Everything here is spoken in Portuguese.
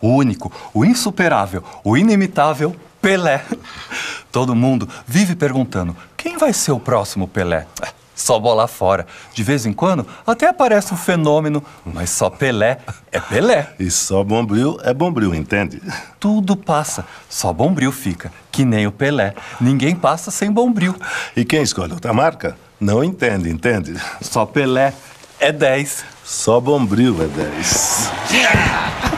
o único, o insuperável, o inimitável Pelé. Todo mundo vive perguntando: quem vai ser o próximo Pelé? Só bola fora. De vez em quando até aparece um fenômeno, mas só Pelé é Pelé. E só Bombril é Bombril, entende? Tudo passa, só Bombril fica, que nem o Pelé. Ninguém passa sem Bombril. E quem escolhe outra marca não entende, entende? Só Pelé é 10. Só Bombril é 10. Yeah!